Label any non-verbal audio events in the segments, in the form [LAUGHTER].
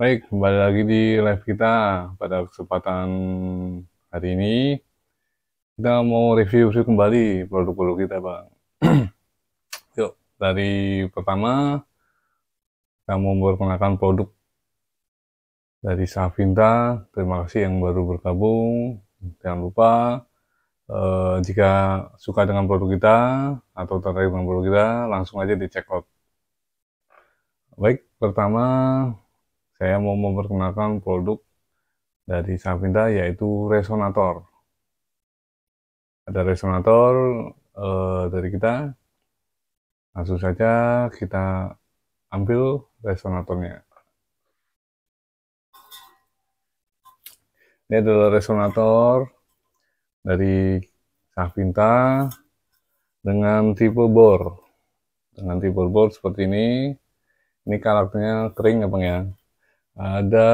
Baik, kembali lagi di live kita pada kesempatan hari ini. Kita mau review-review kembali produk-produk kita, Bang. [CLEARS THROAT] Yuk, dari pertama, kita mau memperkenalkan produk dari Savinta. Terima kasih yang baru bergabung. Jangan lupa, eh, jika suka dengan produk kita atau tertarik dengan produk kita, langsung aja di check out. Baik, pertama saya mau memperkenalkan produk dari Sapinta yaitu resonator. Ada resonator eh, dari kita. Langsung saja kita ambil resonatornya. Ini adalah resonator dari Sapinta dengan tipe bor. Dengan tipe bor seperti ini. Ini karakternya kering apa ya? ya? ada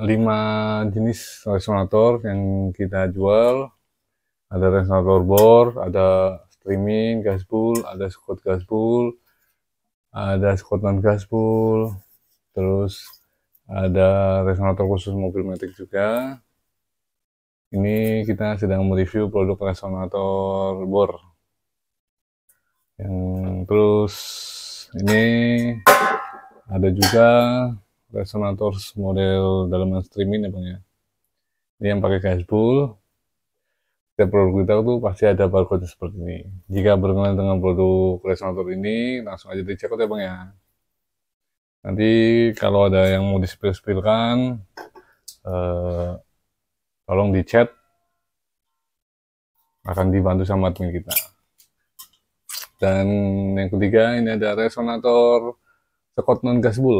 lima jenis resonator yang kita jual ada resonator bor ada streaming gaspul ada squat gaspul ada squat non gaspul terus ada resonator khusus mobil metik juga ini kita sedang mereview produk resonator bor yang terus ini ada juga resonator model dalam streaming ya bang ya ini yang pakai pool. setiap produk kita tuh pasti ada barcode seperti ini jika berkenan dengan produk resonator ini langsung aja di ya bang ya nanti kalau ada yang mau dispil-spilkan, eh, tolong di chat akan dibantu sama admin kita dan yang ketiga ini ada resonator Skot non-gasbul.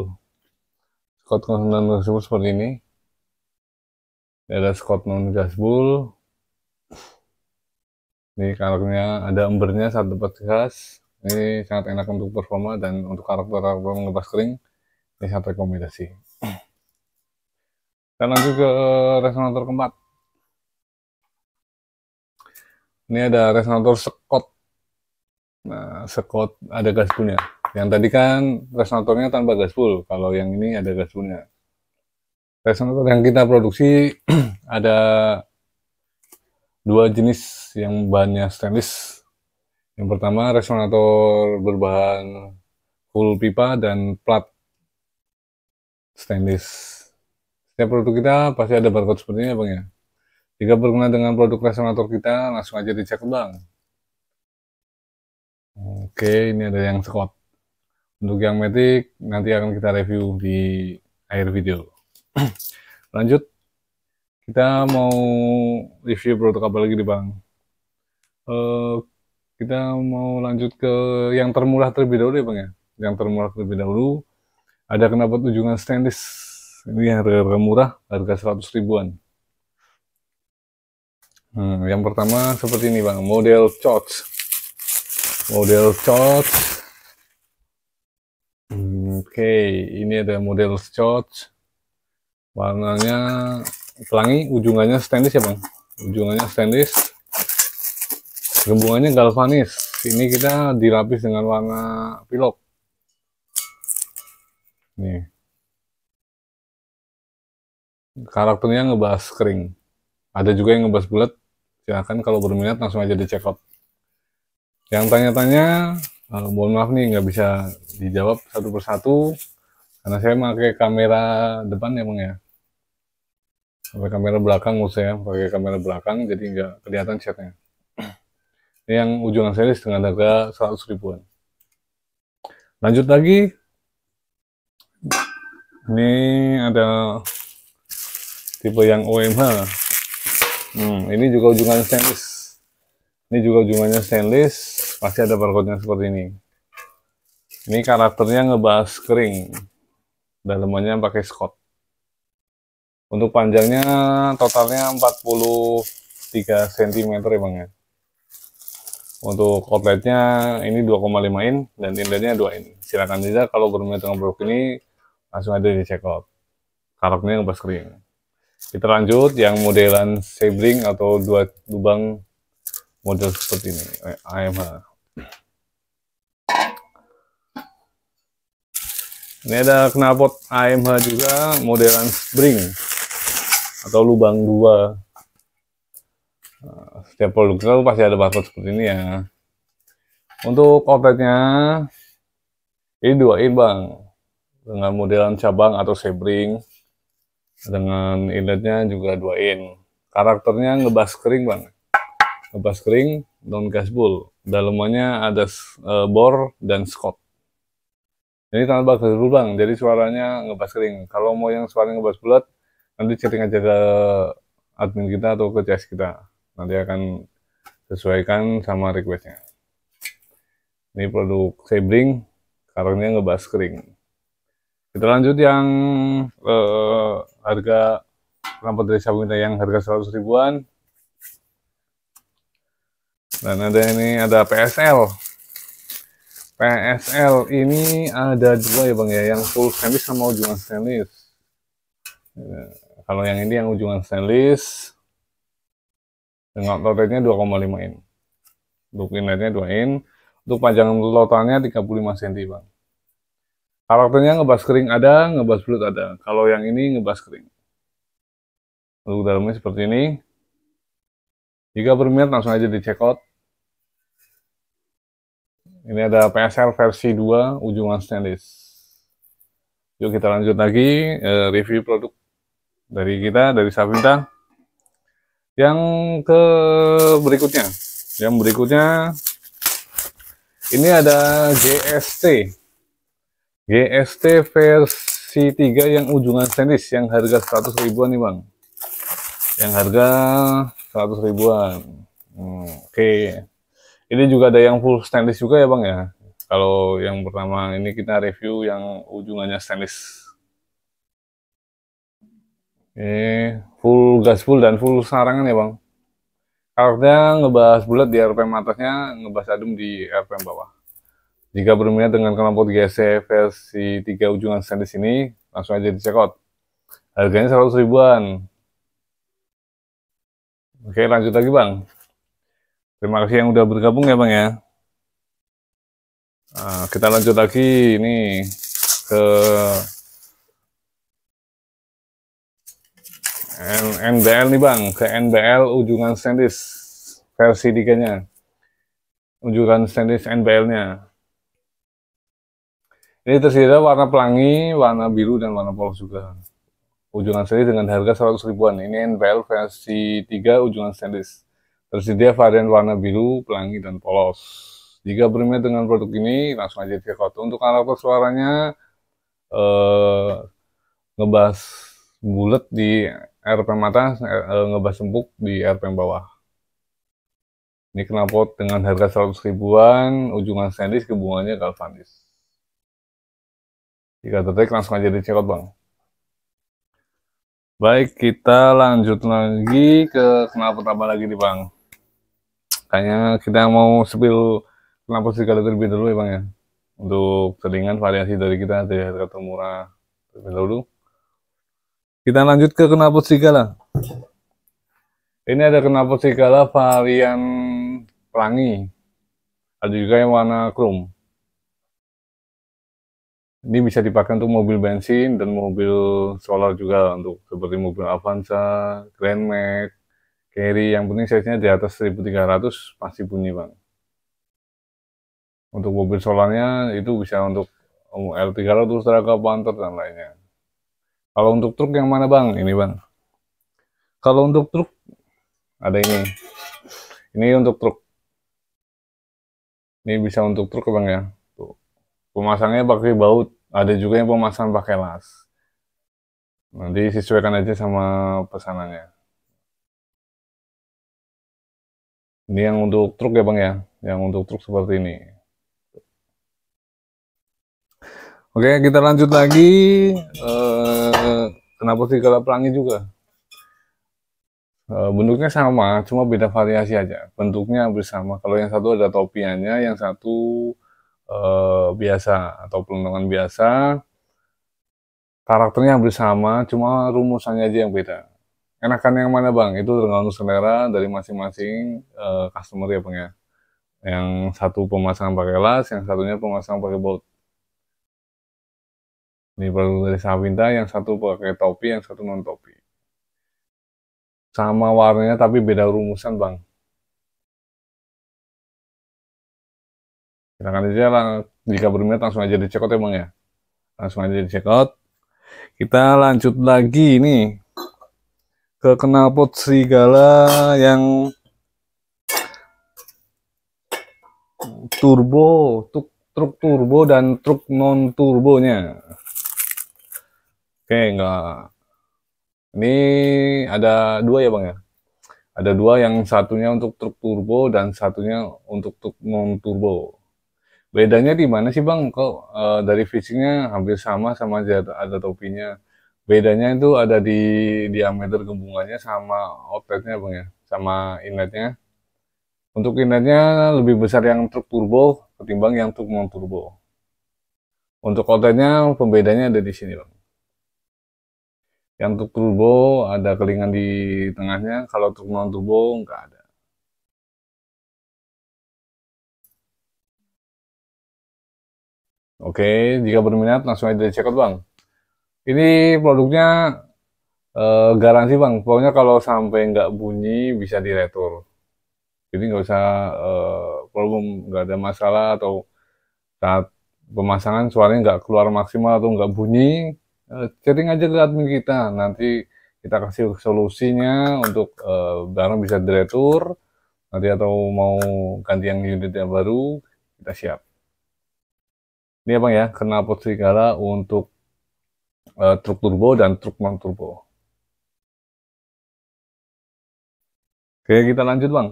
skot non-gasbul seperti ini. Ini ada skot non-gasbul. Ini karakternya ada embernya saat dapat gas. Ini sangat enak untuk performa dan untuk karakter-karakter mengebas kering. Ini sangat rekomendasi. Kita lanjut ke eh, resonator keempat. Ini ada resonator skot, Nah, sekot ada gas punya. Yang tadi kan resonatornya tanpa gas full, kalau yang ini ada gas fullnya. Resonator yang kita produksi [CLEARS THROAT] ada dua jenis yang bahannya stainless. Yang pertama resonator berbahan full pipa dan plat stainless. Setiap produk kita pasti ada barcode seperti ini ya bang ya. Jika berkenaan dengan produk resonator kita, langsung aja dicek bang. Oke, ini ada yang sekot. Untuk yang metik nanti akan kita review di akhir video. [CLEARS THROAT] Lanjut, kita mau review produk apa lagi di bang? Uh, kita mau lanjut ke yang termurah terlebih dahulu ya bang ya. Yang termurah terlebih dahulu ada kenapa tujuan stainless. Ini harga murah, harga 100 ribuan. Hmm, yang pertama seperti ini bang, model Chotch. Model Chotch Hmm, oke, ini ada model scotch. Warnanya pelangi, ujungannya stainless ya bang. Ujungannya stainless. Gembungannya galvanis. Ini kita dilapis dengan warna pilok. Nih. Karakternya ngebahas kering. Ada juga yang ngebahas bulat. Silahkan kalau berminat langsung aja di check out. Yang tanya-tanya uh, mohon maaf nih nggak bisa dijawab satu persatu karena saya pakai kamera depan ya bang ya pakai kamera belakang maksud ya, pakai kamera belakang jadi nggak kelihatan chatnya ini yang ujungan series dengan harga 100 ribuan lanjut lagi ini ada tipe yang OMH hmm, ini juga ujungan stainless ini juga ujungannya stainless pasti ada barcode-nya seperti ini ini karakternya ngebahas kering dalamannya pakai Scott untuk panjangnya totalnya 43 cm emangnya. untuk outletnya ini 2,5 in dan inletnya 2 in silakan saja kalau berminat dengan produk ini langsung aja di check out. karakternya ngebahas kering kita lanjut yang modelan sabling atau dua lubang model seperti ini AMH ini ada knalpot AMH juga modelan spring atau lubang dua eh, setiap produk itu pasti ada barcode seperti ini ya untuk kotaknya ini dua in bang dengan modelan cabang atau sebring dengan inletnya juga dua in. karakternya ngebas kering bang ngebas kering non gasbul dalamannya ada eh, bor dan skot jadi tanpa gas bang. jadi suaranya ngebas kering. Kalau mau yang suaranya ngebas bulat, nanti chatting aja ke admin kita atau ke CS kita. Nanti akan sesuaikan sama requestnya. Ini produk Sebring, karangnya ngebas kering. Kita lanjut yang eh, harga rambut dari sabun kita yang harga 100 ribuan. Dan ada ini ada PSL PSL ini ada dua ya bang ya, yang full stainless sama ya, ujungan stainless. kalau yang ini yang ujungan stainless, dengan rotate 2,5 in. Untuk inletnya 2 in, untuk panjang lotannya 35 cm bang. Karakternya ngebas kering ada, ngebas belut ada. Kalau yang ini ngebas kering. Untuk dalamnya seperti ini. Jika berminat langsung aja di check out. Ini ada PSL versi 2 ujungan stainless. Yuk kita lanjut lagi uh, review produk dari kita dari Savinta. Yang ke berikutnya, yang berikutnya ini ada GST. GST versi 3 yang ujungan stainless yang harga 100 ribuan nih, Bang. Yang harga 100 ribuan. Hmm, Oke. Okay. Ini juga ada yang full stainless juga ya bang ya. Kalau yang pertama ini kita review yang ujungannya stainless. Ini full gas full dan full sarangan ya bang. Karakternya ngebahas bulat di RPM atasnya, ngebahas adem di RPM bawah. Jika berminat dengan knalpot GSC versi 3 ujungan stainless ini, langsung aja dicekot. Harganya 100 ribuan. Oke, lanjut lagi Bang. Terima kasih yang udah bergabung ya Bang ya. Nah, kita lanjut lagi ini ke NBL nih Bang, ke NBL ujungan stainless versi 3-nya. Ujungan stainless NBL-nya. Ini tersedia warna pelangi, warna biru, dan warna polos juga. Ujungan stainless dengan harga 100 ribuan. Ini NBL versi 3 ujungan stainless. Tersedia varian warna biru, pelangi, dan polos. Jika berminat dengan produk ini, langsung aja ke Koto. Untuk karakter suaranya, eh, ngebas bulat di RPM atas, eh, ngebas empuk di RPM bawah. Ini knalpot dengan harga 100 ribuan, ujungan stainless kebunganya bunganya galvanis. Jika tertarik langsung aja di cekot bang. Baik, kita lanjut lagi ke knalpot apa lagi nih bang? Kayaknya kita mau spill kenapa kalau terlebih dulu ya Bang ya. Untuk selingan variasi dari kita dari ya, harga termurah terlebih dulu Kita lanjut ke kenapa kala Ini ada kenapa kala varian pelangi. Ada juga yang warna chrome. Ini bisa dipakai untuk mobil bensin dan mobil solar juga untuk seperti mobil Avanza, Grand Max, carry yang penting size-nya di atas 1300 pasti bunyi bang untuk mobil solarnya itu bisa untuk L300, Traga, Panther, dan lainnya kalau untuk truk yang mana bang? ini bang kalau untuk truk ada ini ini untuk truk ini bisa untuk truk bang ya Tuh. pemasangnya pakai baut ada juga yang pemasangan pakai las nanti sesuaikan aja sama pesanannya Ini yang untuk truk ya Bang ya, yang untuk truk seperti ini. Oke, kita lanjut lagi. E, kenapa sih kalau pelangi juga? E, bentuknya sama, cuma beda variasi aja. Bentuknya hampir sama. Kalau yang satu ada topiannya, yang satu e, biasa atau pelontongan biasa. Karakternya hampir sama, cuma rumusannya aja yang beda enakan yang mana bang itu tergantung selera dari masing-masing uh, customer ya bang ya yang satu pemasangan pakai las yang satunya pemasangan pakai bolt ini perlu dari Sawinta yang satu pakai topi yang satu non topi sama warnanya tapi beda rumusan bang silakan aja lang jika berminat langsung aja di checkout ya bang ya langsung aja di checkout kita lanjut lagi nih ke knalpot serigala yang turbo truk, truk turbo dan truk non turbonya oke enggak ini ada dua ya bang ya ada dua yang satunya untuk truk turbo dan satunya untuk truk non turbo bedanya di mana sih bang kok e, dari fisiknya hampir sama sama ada topinya bedanya itu ada di diameter gembungannya sama outletnya bang ya sama inletnya untuk inletnya lebih besar yang truk turbo ketimbang yang truk non turbo untuk outletnya pembedanya ada di sini bang yang truk turbo ada kelingan di tengahnya kalau truk non turbo nggak ada Oke, jika berminat langsung aja check out bang. Ini produknya eh, garansi bang. Pokoknya kalau sampai nggak bunyi bisa diretur. Jadi nggak usah eh, problem, nggak ada masalah atau saat pemasangan suaranya nggak keluar maksimal atau nggak bunyi, eh, chatting aja ke admin kita. Nanti kita kasih solusinya untuk eh, barang bisa diretur. Nanti atau mau ganti yang unit yang baru, kita siap. Ini apa ya, ya kenal ya, knalpot serigala untuk uh, truk turbo dan truk non turbo. Oke kita lanjut bang.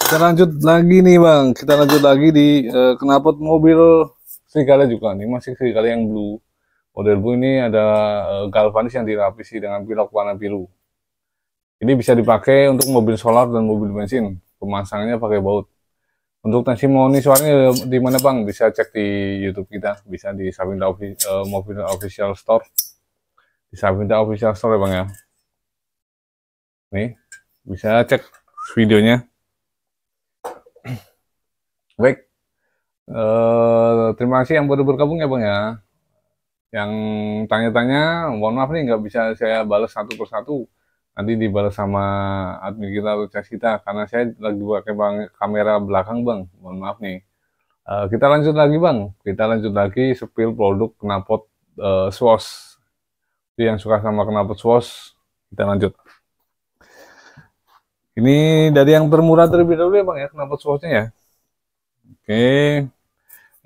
Kita lanjut lagi nih bang. Kita lanjut lagi di uh, eh, knalpot mobil serigala juga nih masih serigala yang blue. Model blue ini ada uh, galvanis yang dilapisi dengan pilok warna biru. Ini bisa dipakai untuk mobil solar dan mobil bensin. Pemasangannya pakai baut. Untuk testimoni suaranya di mana Bang? Bisa cek di YouTube kita, bisa di Sabinda Ofi, uh, eh, Mobil Official Store. Di Sabinda Official Store ya Bang ya. Nih, bisa cek videonya. Baik. Uh, terima kasih yang baru bergabung ya Bang ya. Yang tanya-tanya, mohon maaf nih nggak bisa saya balas satu persatu nanti dibalas sama admin kita Lukas kita karena saya lagi pakai bang, kamera belakang bang mohon maaf nih uh, kita lanjut lagi bang kita lanjut lagi spill produk knalpot uh, eh, swash itu yang suka sama knalpot swos, kita lanjut ini dari yang termurah terlebih dahulu ya bang ya knalpot swosnya ya oke okay.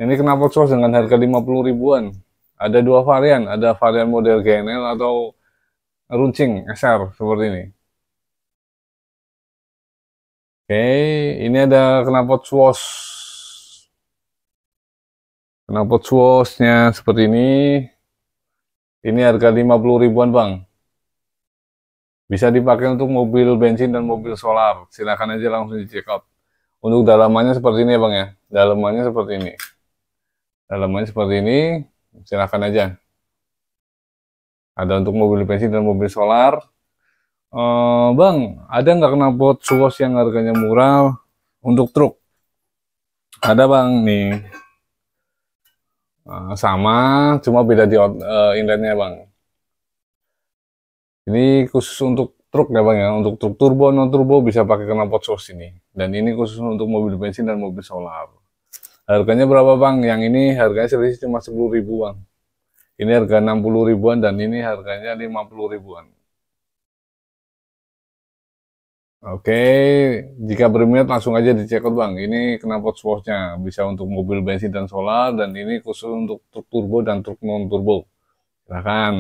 ini knalpot swos dengan harga 50 ribuan ada dua varian ada varian model GNL atau runcing SR seperti ini. Oke, ini ada knalpot swash. Knalpot swashnya seperti ini. Ini harga 50 ribuan bang. Bisa dipakai untuk mobil bensin dan mobil solar. Silahkan aja langsung di check out. Untuk dalamannya seperti ini ya bang ya. Dalamannya seperti ini. Dalamannya seperti ini. Silahkan aja. Ada untuk mobil bensin dan mobil solar. Uh, bang, ada nggak knalpot Suwos yang harganya murah untuk truk? Ada bang nih. Uh, sama, cuma beda di uh, inletnya bang. Ini khusus untuk truk ya bang ya, untuk truk turbo non turbo bisa pakai knalpot Suwos ini. Dan ini khusus untuk mobil bensin dan mobil solar. Harganya berapa bang? Yang ini harganya selisih cuma sepuluh ribu bang. Ini harga 60 ribuan dan ini harganya 50 ribuan. Oke, jika berminat langsung aja dicek out bang. Ini knalpot swatchnya bisa untuk mobil bensin dan solar dan ini khusus untuk truk turbo dan truk non turbo. Silahkan.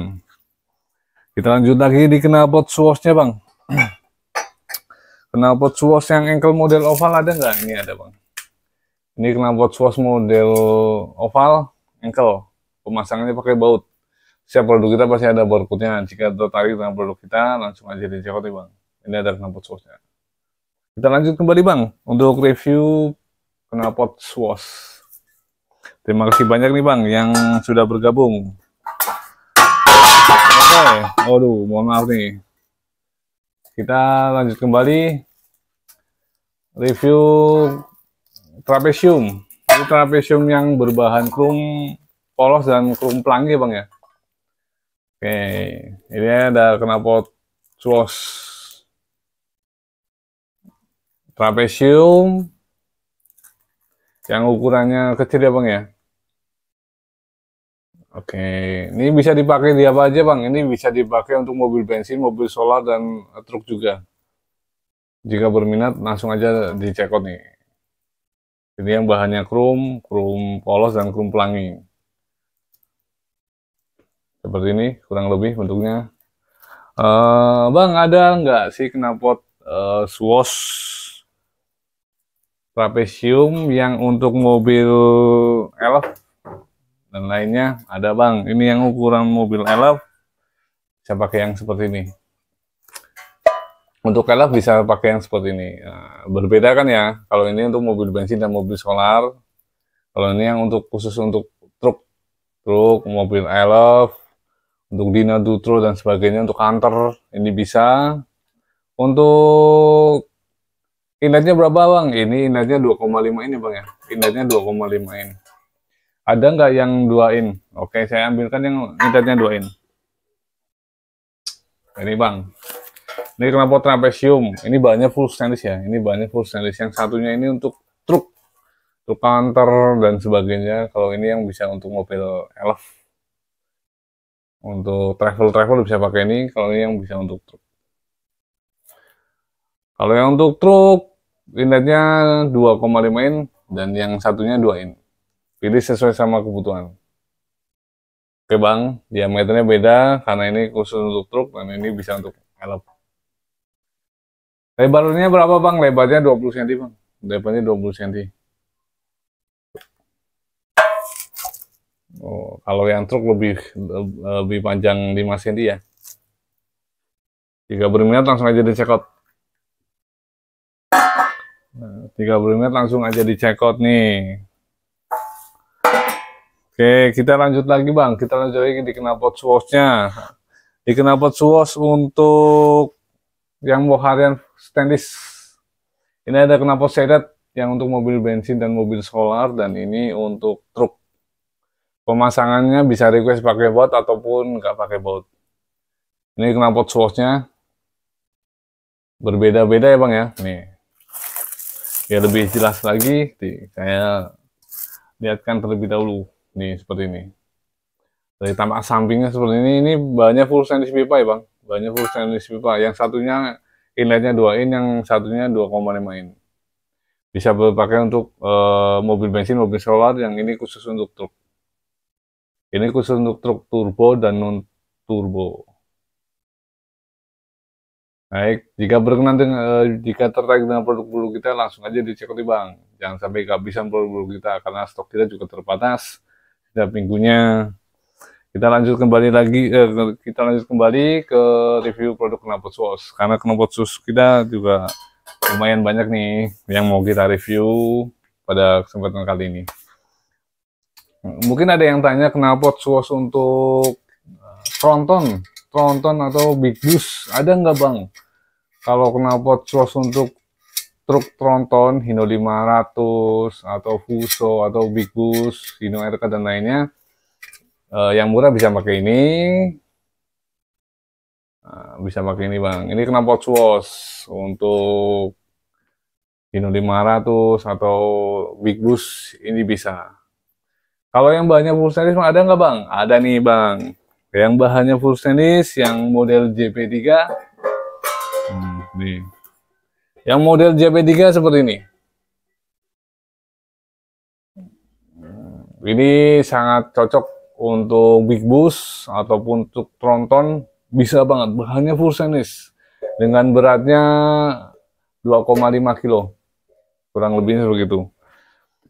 Kita lanjut lagi di knalpot swatchnya bang. [CLEARS THROAT] knalpot swatch yang engkel model oval ada nggak? Ini ada bang. Ini knalpot swatch model oval engkel pemasangannya pakai baut. Setiap produk kita pasti ada barcode-nya. Jika tertarik dengan produk kita, langsung aja di checkout bang. Ini ada knalpot swoosh-nya. Kita lanjut kembali bang, untuk review knalpot swoosh. Terima kasih banyak nih bang yang sudah bergabung. Oke, okay. waduh, mohon maaf nih. Kita lanjut kembali review trapesium. Ini trapesium yang berbahan krom polos dan kerumplang ya gitu, bang ya oke ini ada knalpot suos, trapesium yang ukurannya kecil ya bang ya Oke, ini bisa dipakai di apa aja bang? Ini bisa dipakai untuk mobil bensin, mobil solar, dan truk juga. Jika berminat, langsung aja dicekot nih. Ini yang bahannya krom, krom polos, dan krom pelangi seperti ini kurang lebih bentuknya uh, bang ada nggak sih knalpot uh, swash trapesium yang untuk mobil elf dan lainnya ada bang ini yang ukuran mobil elf Saya pakai yang seperti ini untuk elf bisa pakai yang seperti ini nah, berbeda kan ya kalau ini untuk mobil bensin dan mobil solar kalau ini yang untuk khusus untuk truk truk mobil elf untuk Dina Dutro dan sebagainya untuk kantor ini bisa untuk inletnya berapa bang ini inletnya 2,5 ini bang ya inletnya 2,5 ini ada nggak yang 2 in oke saya ambilkan yang inletnya 2 in ini bang ini kenapa trapesium ini banyak full stainless ya ini banyak full stainless yang satunya ini untuk truk untuk kantor dan sebagainya kalau ini yang bisa untuk mobil elf untuk travel-travel bisa pakai ini kalau ini yang bisa untuk truk kalau yang untuk truk inletnya 2,5 in dan yang satunya 2 in pilih sesuai sama kebutuhan oke bang diameternya beda karena ini khusus untuk truk dan ini bisa untuk elop lebarnya berapa bang lebarnya 20 cm bang lebarnya 20 cm Oh, kalau yang truk lebih lebih panjang 5 cm ya. Jika berminat langsung aja di checkout. Nah, jika berminat langsung aja di nih. Oke, kita lanjut lagi Bang. Kita lanjut lagi di knalpot suosnya. Di knalpot suos untuk yang mau harian stainless. Ini ada knalpot sedet yang untuk mobil bensin dan mobil solar dan ini untuk truk Pemasangannya bisa request pakai bot ataupun nggak pakai bot. Ini knalpot swatchnya berbeda-beda ya bang ya. Nih, ya lebih jelas lagi, nih, saya lihatkan terlebih dahulu. Nih seperti ini. Dari tampak sampingnya seperti ini, ini banyak full stainless pipa ya bang. Banyak full stainless pipa. Yang satunya inletnya dua in, yang satunya 2,5 in bisa berpakaian untuk uh, mobil bensin, mobil solar, yang ini khusus untuk truk. Ini khusus untuk truk turbo dan non turbo. Baik, jika berkenan dengan, eh, jika tertarik dengan produk bulu kita langsung aja dicek di bank. Jangan sampai kehabisan produk bulu kita karena stok kita juga terbatas setiap minggunya. Kita lanjut kembali lagi eh, kita lanjut kembali ke review produk knalpot sus karena knalpot sus kita juga lumayan banyak nih yang mau kita review pada kesempatan kali ini. Mungkin ada yang tanya kenapa suos untuk eh, tronton, tronton atau big bus ada nggak bang? Kalau kenapa suos untuk truk tronton Hino 500 atau Fuso atau big bus Hino RK dan lainnya eh, yang murah bisa pakai ini eh, bisa pakai ini bang ini knalpot suos untuk Hino 500 atau Big Bus ini bisa kalau yang bahannya full stainless ada nggak bang? Ada nih bang. Yang bahannya full stainless, yang model JP3, hmm, nih. Yang model JP3 seperti ini. Hmm, ini sangat cocok untuk big bus ataupun untuk tronton bisa banget bahannya full stainless dengan beratnya 2,5 kilo kurang lebih begitu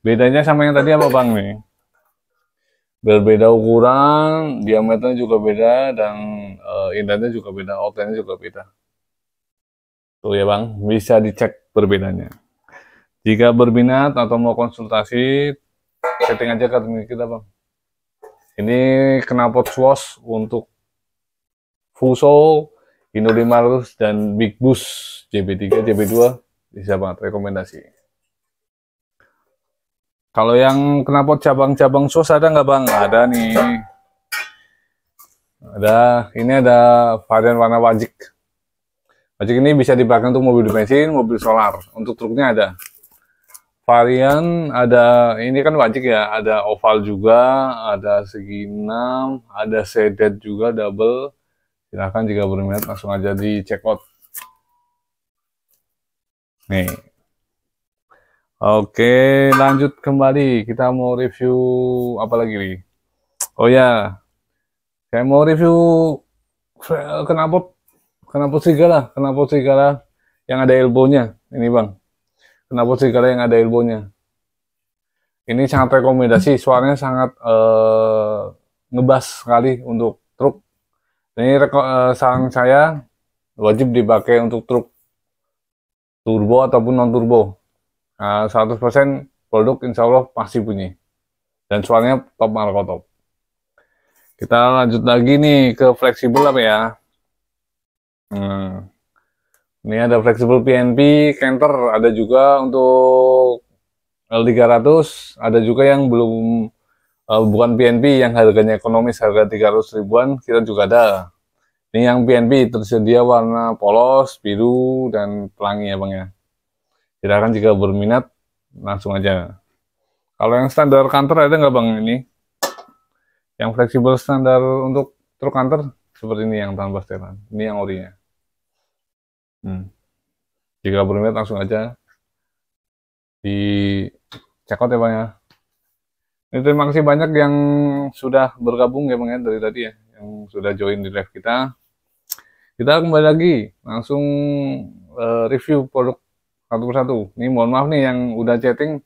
bedanya sama yang tadi apa bang nih berbeda ukuran, diameternya juga beda dan uh, indahnya juga beda, outline-nya juga beda. Tuh ya bang, bisa dicek perbedaannya. Jika berminat atau mau konsultasi, setting aja ke kita bang. Ini knalpot swash untuk Fuso, Indo 500 dan Big Bus JB3, JB2 bisa banget rekomendasi. Kalau yang kenapa cabang-cabang sos ada nggak bang? Ada nih. Ada. Ini ada varian warna wajik. Wajik ini bisa dipakai untuk mobil bensin, mobil solar. Untuk truknya ada. Varian ada ini kan wajik ya. Ada oval juga, ada segi 6, ada sedet juga double. Silahkan jika berminat langsung aja di check out. Nih, Oke, lanjut kembali. Kita mau review apa lagi nih? Oh ya, saya mau review eh, kenapa kenapa serigala, kenapa serigala yang ada elbownya ini bang. Kenapa serigala yang ada elbownya? Ini sangat rekomendasi, suaranya sangat uh, ngebas sekali untuk truk. Ini uh, eh, sang saya wajib dipakai untuk truk turbo ataupun non turbo 100 nah, 100% produk insya Allah pasti bunyi dan suaranya top malah top kita lanjut lagi nih ke fleksibel apa ya hmm. ini ada fleksibel PNP canter ada juga untuk L300 ada juga yang belum uh, bukan PNP yang harganya ekonomis harga 300 ribuan kita juga ada ini yang PNP tersedia warna polos biru dan pelangi ya bang ya Silakan jika berminat langsung aja. Kalau yang standar kantor ada nggak bang ini? Yang fleksibel standar untuk truk kantor seperti ini yang tanpa setelan. Ini yang orinya. Hmm. Jika berminat langsung aja di check out ya bang ya. Ini terima kasih banyak yang sudah bergabung ya bang ya dari tadi ya, yang sudah join di live kita. Kita kembali lagi langsung eh, review produk satu persatu. Ini mohon maaf nih yang udah chatting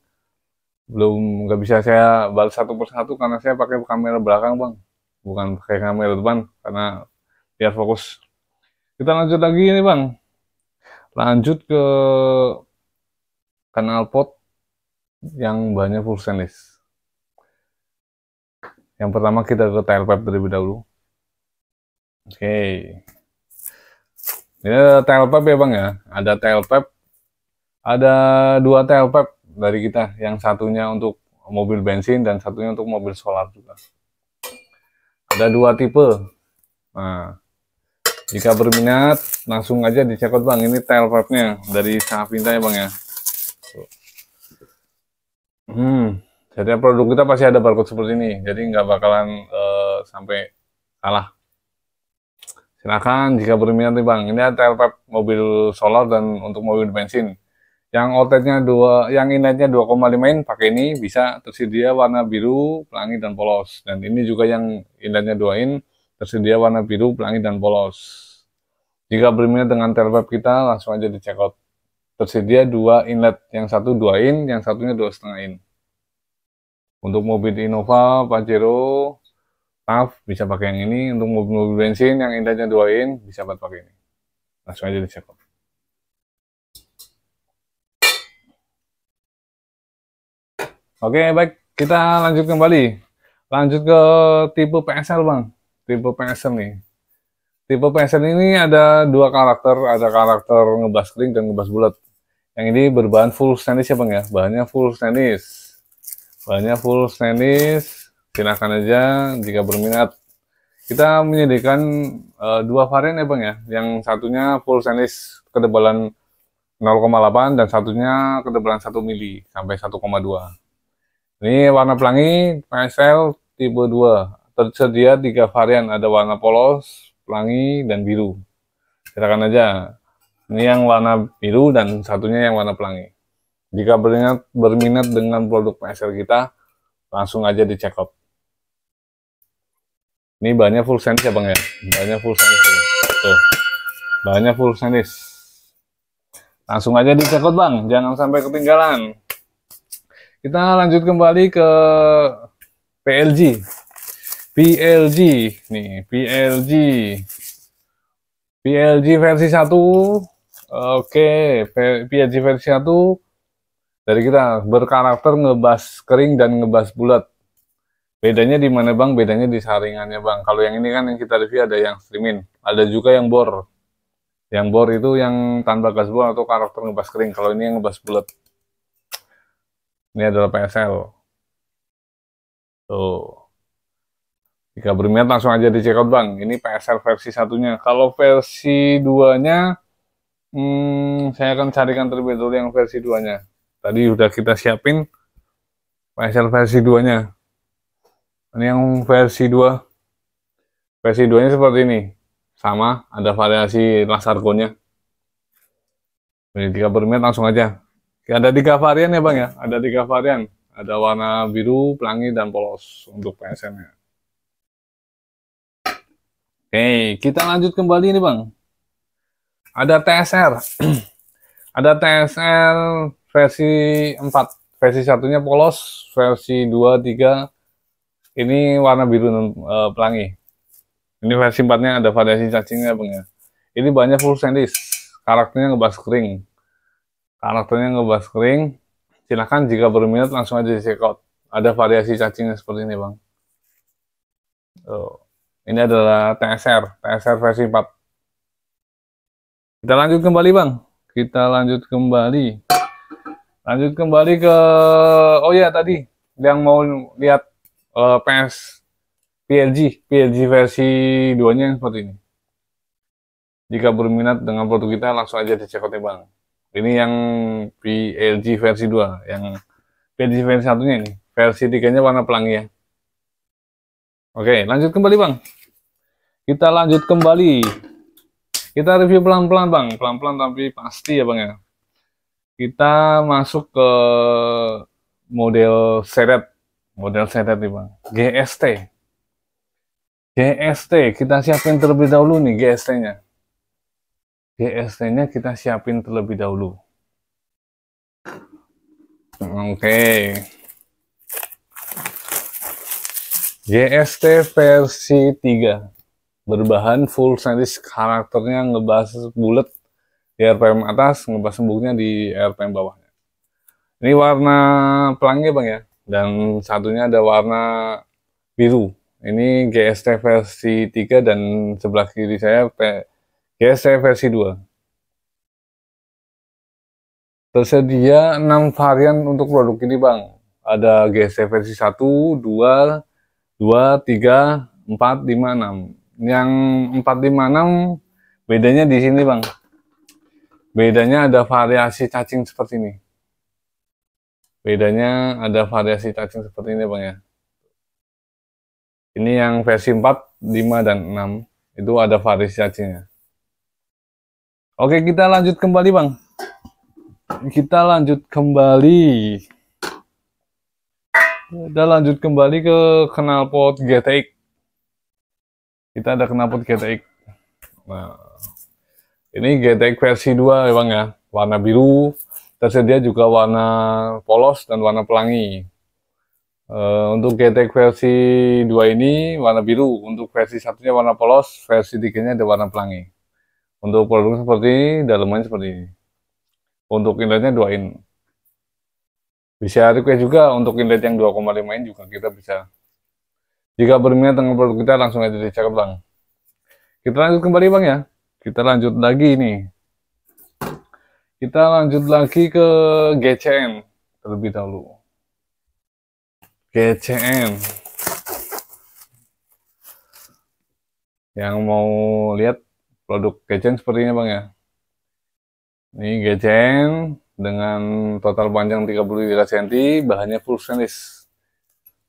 belum nggak bisa saya balas satu persatu karena saya pakai kamera belakang bang, bukan pakai kamera depan karena biar fokus. Kita lanjut lagi ini bang, lanjut ke kanal pot yang banyak full stainless. Yang pertama kita ke tailpipe terlebih dahulu. Oke. Okay. Ini ada tailpipe ya bang ya. Ada tailpipe ada dua tailpipe dari kita, yang satunya untuk mobil bensin dan satunya untuk mobil solar juga. Ada dua tipe. Nah, jika berminat langsung aja dicekot bang. Ini nya dari pintar ya bang ya. Hmm, jadi produk kita pasti ada barcode seperti ini. Jadi nggak bakalan uh, sampai kalah. Silahkan jika berminat nih bang. Ini ada tailpipe mobil solar dan untuk mobil bensin yang outletnya dua yang inletnya 2,5 in pakai ini bisa tersedia warna biru pelangi dan polos dan ini juga yang inletnya dua in tersedia warna biru pelangi dan polos jika belinya dengan telweb kita langsung aja di out tersedia dua inlet yang satu dua in yang satunya dua setengah in untuk mobil Innova Pajero TAF bisa pakai yang ini untuk mobil-mobil bensin yang inletnya dua in bisa pakai ini langsung aja di out Oke, baik. Kita lanjut kembali. Lanjut ke tipe PSL, Bang. Tipe PSL nih. Tipe PSL ini ada dua karakter. Ada karakter ngebas kering dan ngebas bulat. Yang ini berbahan full stainless ya, Bang ya. Bahannya full stainless. Bahannya full stainless. Silahkan aja jika berminat. Kita menyediakan uh, dua varian ya, Bang ya. Yang satunya full stainless ketebalan 0,8 dan satunya ketebalan 1 mili sampai 1,2 ini warna pelangi PSL tipe 2. Tersedia tiga varian, ada warna polos, pelangi, dan biru. Silakan aja. Ini yang warna biru dan satunya yang warna pelangi. Jika berminat, berminat dengan produk PSL kita, langsung aja di check out. Ini bahannya full stainless ya bang ya? Bahannya full stainless. Tuh. Bahannya full stainless. Langsung aja di check out bang, jangan sampai ketinggalan. Kita lanjut kembali ke PLG. PLG nih, PLG. PLG versi 1. Oke, PLG versi 1 dari kita berkarakter ngebas kering dan ngebas bulat. Bedanya di mana Bang? Bedanya di saringannya Bang. Kalau yang ini kan yang kita review ada yang streaming, ada juga yang bor. Yang bor itu yang tanpa gas bor atau karakter ngebas kering. Kalau ini yang ngebas bulat. Ini adalah PSL. Tuh. Jika berminat langsung aja di out bang. Ini PSL versi satunya. Kalau versi duanya, hmm, saya akan carikan terlebih dahulu yang versi duanya. Tadi sudah kita siapin PSL versi duanya. Ini yang versi dua. Versi duanya seperti ini. Sama, ada variasi lasargonnya. Ini jika berminat langsung aja ada tiga varian ya Bang ya? Ada tiga varian. Ada warna biru, pelangi, dan polos untuk PSN-nya. Oke, kita lanjut kembali nih Bang. Ada TSR. [CLEARS THROAT] ada TSR versi 4. Versi satunya polos, versi dua, tiga, Ini warna biru dan eh, e, pelangi. Ini versi empatnya ada variasi cacingnya Bang ya. Ini banyak full sandis. Karakternya ngebas kering karakternya ngebas kering, silahkan jika berminat langsung aja di check out. Ada variasi cacingnya seperti ini bang. Oh. Ini adalah TSR, TSR versi 4. Kita lanjut kembali bang. Kita lanjut kembali. Lanjut kembali ke, oh ya tadi yang mau lihat uh, eh, PS PLG, PLG versi 2 nya yang seperti ini. Jika berminat dengan produk kita langsung aja di check out ya bang. Ini yang BLG versi 2, yang PLG versi satunya ini. Versi 3-nya warna pelangi ya. Oke, lanjut kembali Bang. Kita lanjut kembali. Kita review pelan-pelan Bang, pelan-pelan tapi pasti ya Bang ya. Kita masuk ke model seret. Model seret nih Bang, GST. GST, kita siapin terlebih dahulu nih GST-nya. DST-nya kita siapin terlebih dahulu. Oke. Okay. GST versi 3 berbahan full sandwich karakternya ngebahas bulat di RPM atas, ngebahas sembuhnya di RPM bawahnya. Ini warna pelangi bang ya, dan satunya ada warna biru. Ini GST versi 3 dan sebelah kiri saya P GSE versi 2. Tersedia 6 varian untuk produk ini Bang. Ada GC versi 1, 2, 2, 3, 4, 5, 6. Yang 4, 5, 6 bedanya di sini Bang. Bedanya ada variasi cacing seperti ini. Bedanya ada variasi cacing seperti ini Bang ya. Ini yang versi 4, 5, dan 6. Itu ada variasi cacingnya. Oke, kita lanjut kembali, Bang. Kita lanjut kembali. Kita lanjut kembali ke knalpot GTX. Kita ada knalpot GTX. Nah, ini GTX versi 2 ya, Bang ya. Warna biru, tersedia juga warna polos dan warna pelangi. Uh, untuk GTX versi 2 ini warna biru, untuk versi satunya warna polos, versi 3-nya ada warna pelangi. Untuk produk seperti ini, dalamnya seperti ini. Untuk inletnya 2 in. Bisa request juga untuk inlet yang 2,5 in juga kita bisa. Jika berminat dengan produk kita langsung aja dicek bang. Kita lanjut kembali bang ya. Kita lanjut lagi ini, Kita lanjut lagi ke GCN terlebih dahulu. GCN yang mau lihat produk geceng ini bang ya ini geceng dengan total panjang 33 cm bahannya full stainless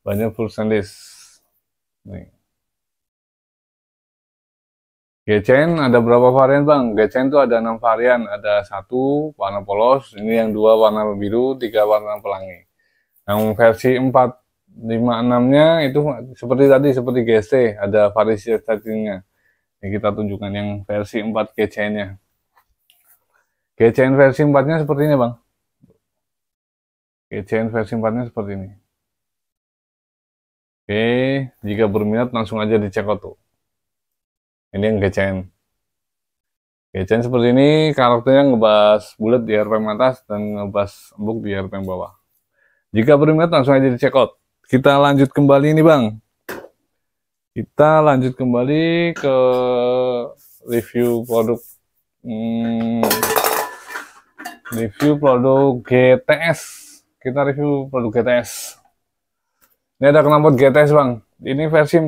bahannya full stainless nih Gecen ada berapa varian bang? Gecen itu ada enam varian, ada satu warna polos, ini yang dua warna biru, tiga warna pelangi. Yang versi 456 nya itu seperti tadi, seperti GST, ada variasi statinya ini ya, kita tunjukkan yang versi 4 GCN-nya. GCN versi 4-nya seperti ini, Bang. GCN versi 4-nya seperti ini. Oke, jika berminat langsung aja dicek out tuh. Ini yang GCN. GCN seperti ini, karakternya ngebas bulat di RPM atas dan ngebas embuk di RPM bawah. Jika berminat langsung aja dicek out. Kita lanjut kembali ini Bang. Kita lanjut kembali ke review produk hmm, review produk GTS. Kita review produk GTS. Ini ada kenapa GTS, Bang. Ini versi 4.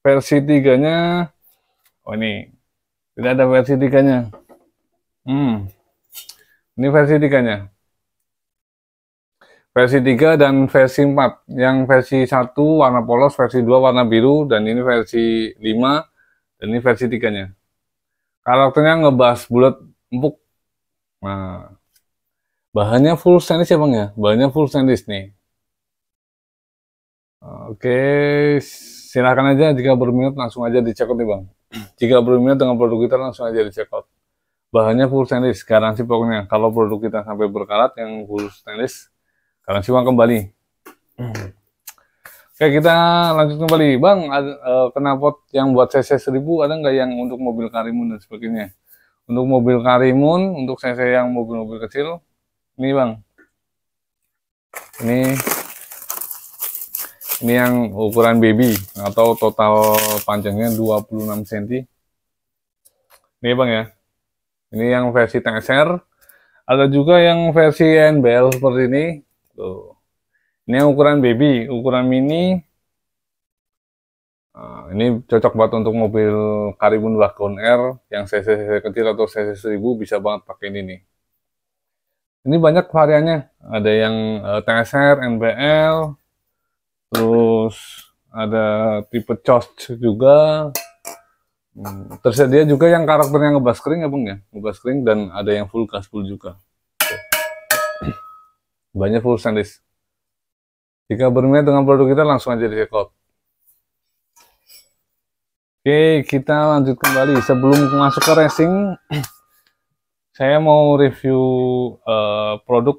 Versi 3-nya oh ini. Tidak ada versi 3-nya. Hmm. Ini versi 3-nya versi 3 dan versi 4. Yang versi 1 warna polos, versi 2 warna biru, dan ini versi 5, dan ini versi 3-nya. Karakternya ngebas bulat empuk. Nah, bahannya full stainless ya bang ya? Bahannya full stainless nih. Oke, silahkan aja jika berminat langsung aja dicekot nih bang. [CLEARS THROAT] Jika berminat dengan produk kita langsung aja dicekot. Bahannya full stainless, garansi pokoknya. Kalau produk kita sampai berkarat yang full stainless, Karang Siwang kembali. Hmm. Oke, kita lanjut kembali. Bang, eh, Kenapa pot yang buat CC 1000 ada nggak yang untuk mobil karimun dan sebagainya? Untuk mobil karimun, untuk CC yang mobil-mobil kecil, ini bang. Ini ini yang ukuran baby atau total panjangnya 26 cm. Ini bang ya. Ini yang versi TSR. Ada juga yang versi NBL seperti ini Tuh. Ini ukuran baby, ukuran mini. Nah, ini cocok banget untuk mobil Karibun Wagon R yang cc, kecil atau cc 1000 bisa banget pakai ini nih. Ini banyak variannya, ada yang uh, eh, TSR, NBL, terus ada tipe Chost juga. Hmm, tersedia juga yang karakternya ngebas kering ya bang ya, ngebas kering dan ada yang full gas full juga banyak full stainless. Jika berminat dengan produk kita langsung aja di out. Oke, kita lanjut kembali. Sebelum masuk ke racing, [CLEARS THROAT] saya mau review uh, produk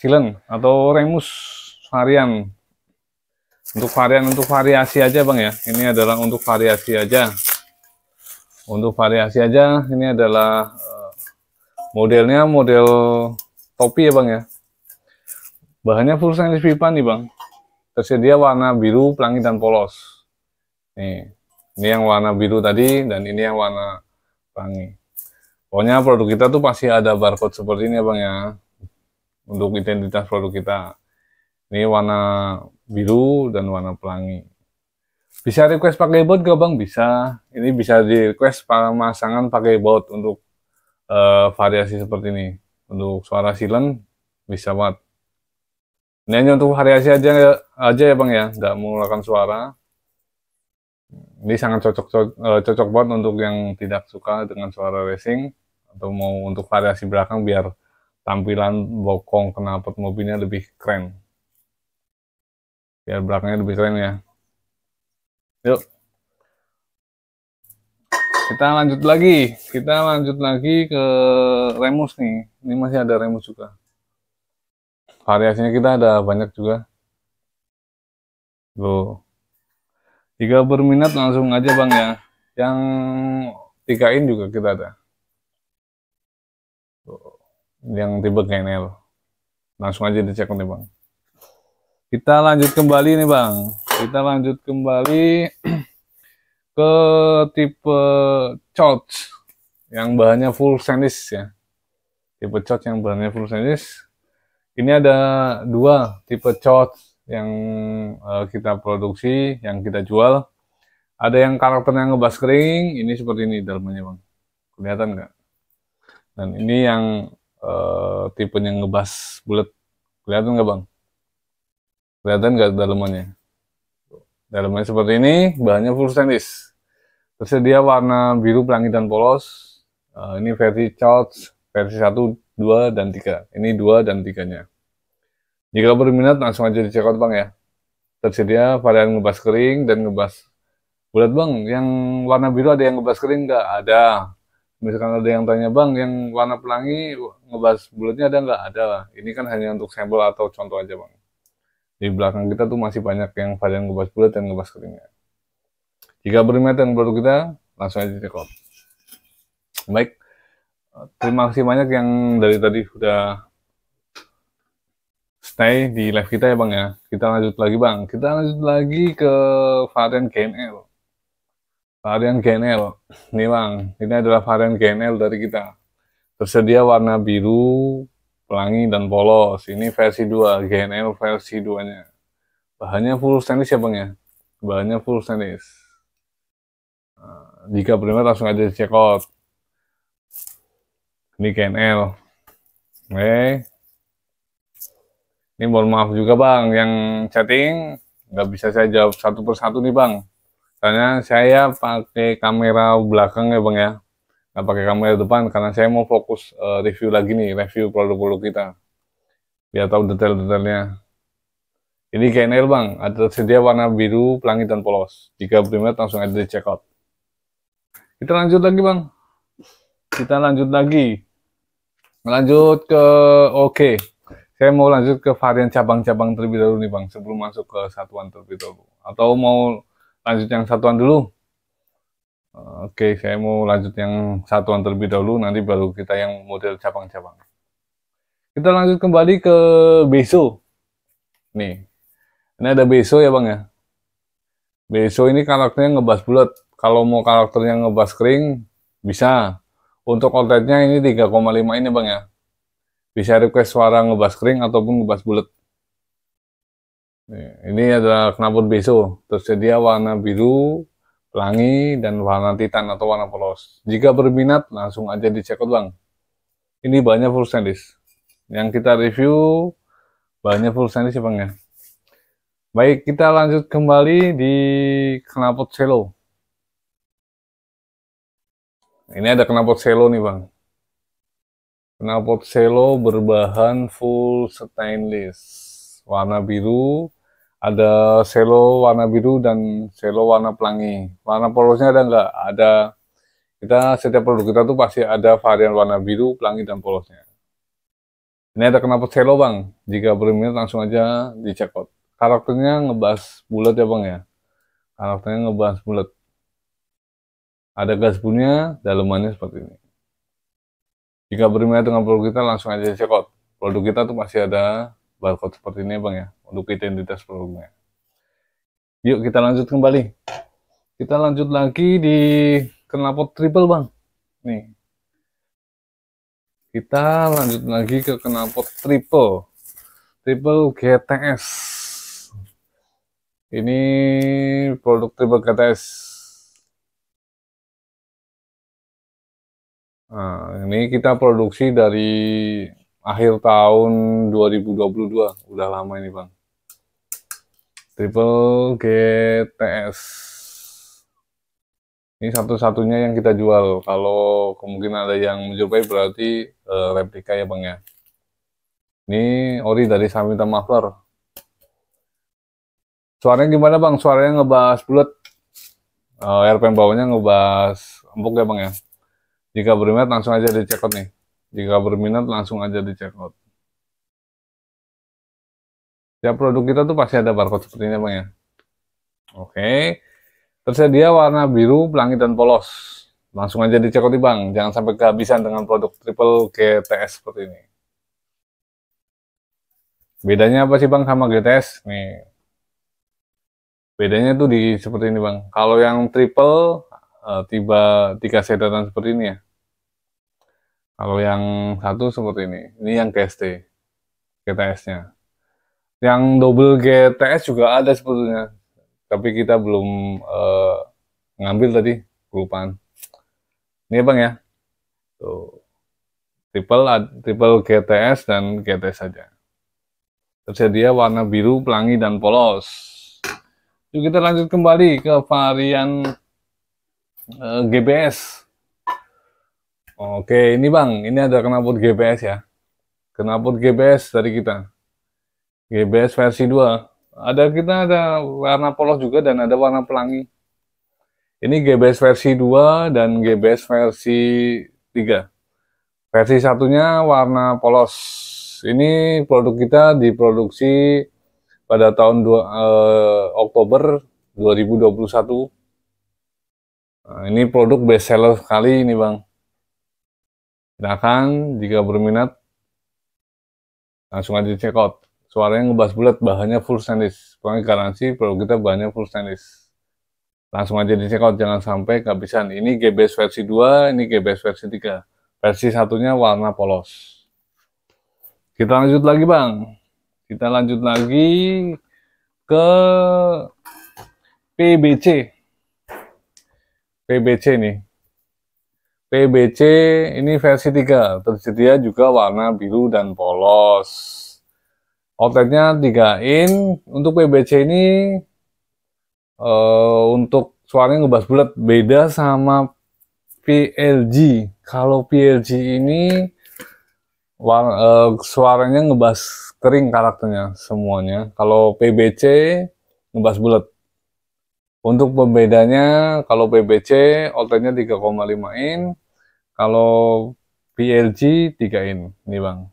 Silen atau Remus varian. Untuk varian untuk variasi aja, Bang ya. Ini adalah untuk variasi aja. Untuk variasi aja, ini adalah uh, modelnya model topi ya, Bang ya. Bahannya full stainless pipa nih bang. Tersedia warna biru, pelangi dan polos. Nih, ini yang warna biru tadi dan ini yang warna pelangi. Pokoknya produk kita tuh pasti ada barcode seperti ini ya bang ya. Untuk identitas produk kita. Ini warna biru dan warna pelangi. Bisa request pakai bot gak bang? Bisa. Ini bisa di request pemasangan pakai bot untuk uh, variasi seperti ini. Untuk suara silen bisa banget. Ini hanya untuk variasi aja aja ya bang ya, nggak mengeluarkan suara. Ini sangat cocok cocok, eh, cocok banget untuk yang tidak suka dengan suara racing atau mau untuk variasi belakang biar tampilan bokong knalpot mobilnya lebih keren. Biar belakangnya lebih keren ya. Yuk. Kita lanjut lagi. Kita lanjut lagi ke Remus nih. Ini masih ada Remus juga variasinya kita ada banyak juga Lo, jika berminat langsung aja bang ya yang tikain juga kita ada yang tipe knl, langsung aja dicek nih bang kita lanjut kembali nih bang kita lanjut kembali [CLEARS THROAT] ke tipe coach yang bahannya full stainless ya tipe coach yang bahannya full stainless ini ada dua tipe chord yang uh, kita produksi, yang kita jual. Ada yang karakternya ngebas kering, ini seperti ini dalamnya bang, kelihatan nggak? Dan ini yang uh, eh, yang ngebas bulat, kelihatan nggak bang? Kelihatan nggak dalamannya? Dalamnya seperti ini, bahannya full stainless. Tersedia warna biru pelangi dan polos. Uh, ini versi chord, versi 1, 2, dan 3. Ini 2 dan 3-nya. Jika berminat langsung aja di check out bang ya. Tersedia varian ngebas kering dan ngebas bulat bang. Yang warna biru ada yang ngebas kering nggak? Ada. Misalkan ada yang tanya bang, yang warna pelangi ngebas bulatnya ada nggak? Ada. Ini kan hanya untuk sampel atau contoh aja bang. Di belakang kita tuh masih banyak yang varian ngebas bulat dan ngebas keringnya. Jika berminat yang baru kita, langsung aja check out. Baik, terima kasih banyak yang dari tadi sudah stay di live kita ya bang ya. Kita lanjut lagi bang. Kita lanjut lagi ke varian GNL. Varian GNL, Ini bang, ini adalah varian GNL dari kita. Tersedia warna biru, pelangi, dan polos. Ini versi 2, GNL versi 2-nya. Bahannya full stainless ya bang ya? Bahannya full stainless. Nah, jika primer langsung aja check out. Ini GNL, Oke. Okay ini mohon maaf juga bang, yang chatting nggak bisa saya jawab satu persatu nih bang. Soalnya saya pakai kamera belakang ya bang ya, nggak pakai kamera depan karena saya mau fokus uh, review lagi nih, review produk-produk kita. Biar tahu detail-detailnya. Ini KNL bang, ada tersedia warna biru, pelangi dan polos. Jika berminat langsung aja di check out. Kita lanjut lagi bang. Kita lanjut lagi. Lanjut ke oke. Okay. Saya mau lanjut ke varian cabang-cabang terlebih dahulu nih Bang, sebelum masuk ke satuan terlebih dahulu. Atau mau lanjut yang satuan dulu? Oke, saya mau lanjut yang satuan terlebih dahulu, nanti baru kita yang model cabang-cabang. Kita lanjut kembali ke beso. Nih, ini ada beso ya bang ya. Beso ini karakternya ngebas bulat. Kalau mau karakternya ngebas kering, bisa. Untuk outletnya ini 3,5 ini bang ya bisa request suara ngebas kering ataupun ngebas bulat. Iya, ini adalah knalpot beso, tersedia warna biru, pelangi, dan warna titan atau warna polos. Jika berminat, langsung aja dicekot out bang. Ini banyak full stainless. Yang kita review, banyak full stainless ya bang ya. Baik, kita lanjut kembali di knalpot selo. Ini ada knalpot selo nih bang. Knalpot Selo berbahan full stainless, warna biru, ada selo warna biru dan selo warna pelangi. Warna polosnya ada nggak? Ada. Kita setiap produk kita tuh pasti ada varian warna biru, pelangi dan polosnya. Ini ada knalpot selo bang. Jika berminat langsung aja di Karakternya ngebas bulat ya bang ya. Karakternya ngebas bulat. Ada gas gasbunnya, dalemannya seperti ini. Jika berminat dengan produk kita, langsung aja check out Produk kita tuh masih ada barcode seperti ini, Bang ya, untuk identitas produknya. Yuk, kita lanjut kembali. Kita lanjut lagi di knalpot triple, Bang. Nih. Kita lanjut lagi ke knalpot triple. Triple GTS. Ini produk triple GTS Nah, ini kita produksi dari akhir tahun 2022. Udah lama ini, Bang. Triple GTS. Ini satu-satunya yang kita jual. Kalau kemungkinan ada yang menjumpai berarti e, replika ya, Bang ya. Ini ori dari Samita Master. Suaranya gimana, Bang? Suaranya ngebahas bulat. Uh, eh, RPM bawahnya ngebahas empuk ya, Bang ya. Jika berminat langsung aja di checkout nih. Jika berminat langsung aja di checkout. Setiap produk kita tuh pasti ada barcode seperti ini Bang ya. Oke. Tersedia warna biru, pelangi dan polos. Langsung aja di checkout nih Bang, jangan sampai kehabisan dengan produk triple GTS seperti ini. Bedanya apa sih Bang sama GTS? Nih. Bedanya tuh di seperti ini Bang. Kalau yang triple Eh, tiba tiga sedotan seperti ini ya. Kalau yang satu seperti ini, ini yang GST, GTS-nya. Yang double GTS juga ada sebetulnya, tapi kita belum uh, ngambil tadi, kelupaan. Ini ya bang ya, tuh triple triple GTS dan GTS saja. Tersedia warna biru, pelangi dan polos. Yuk kita lanjut kembali ke varian Eh, GPS. Oke, ini Bang, ini ada knalpot GPS ya. Knalpot GPS dari kita. GPS versi 2. Ada kita ada warna polos juga dan ada warna pelangi. Ini GBS versi 2 dan GBS versi 3. Versi satunya warna polos. Ini produk kita diproduksi pada tahun 2, eh, Oktober 2021 Nah, ini produk best seller sekali ini bang Silahkan jika berminat langsung aja check out suaranya ngebas bulat bahannya full stainless pokoknya garansi produk kita bahannya full stainless langsung aja di check out jangan sampai kehabisan ini GBS versi 2 ini GBS versi 3 versi satunya warna polos kita lanjut lagi bang kita lanjut lagi ke PBC PBC nih. PBC ini versi 3, tersedia juga warna biru dan polos. Outletnya 3 in. Untuk PBC ini uh, untuk suaranya ngebas bulat beda sama PLG. Kalau PLG ini warna, uh, eh, suaranya ngebas kering karakternya semuanya. Kalau PBC ngebas bulat. Untuk pembedanya, kalau PBC voltagenya 3,5 in, kalau PLG 3 in, ini bang.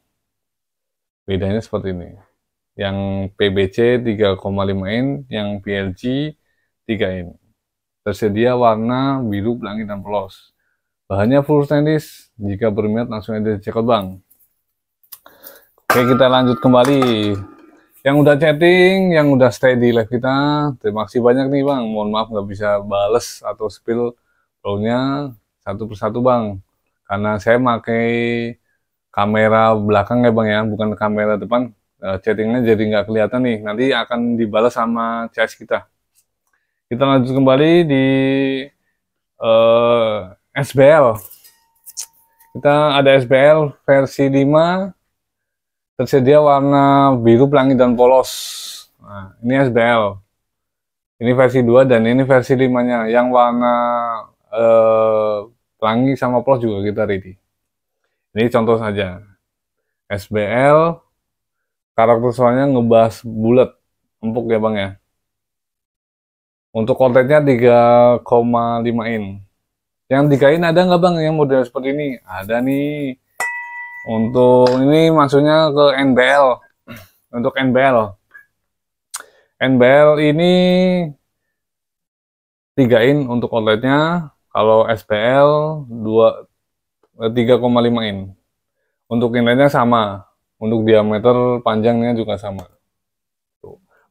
Bedanya seperti ini. Yang PBC 3,5 in, yang PLG 3 in. Tersedia warna biru, pelangi, dan polos. Bahannya full stainless, jika berminat langsung aja di check out bang. Oke, kita lanjut kembali yang udah chatting, yang udah stay di live kita. Terima kasih banyak nih Bang. Mohon maaf nggak bisa bales atau spill flow satu persatu Bang. Karena saya pakai kamera belakang ya Bang ya, bukan kamera depan. Eh, chattingnya jadi nggak kelihatan nih. Nanti akan dibalas sama chat kita. Kita lanjut kembali di uh, eh, SBL. Kita ada SBL versi 5 tersedia warna biru pelangi dan polos nah, ini SBL ini versi 2 dan ini versi 5 nya yang warna eh, pelangi sama polos juga kita ready ini contoh saja SBL karakter soalnya ngebahas bulat empuk ya bang ya untuk kontennya 3,5 in yang 3 in ada nggak bang yang model seperti ini ada nih untuk ini maksudnya ke NBL. Untuk NBL. NBL ini tiga in untuk outletnya. Kalau SPL 3,5 eh, in. Untuk inletnya sama. Untuk diameter panjangnya juga sama.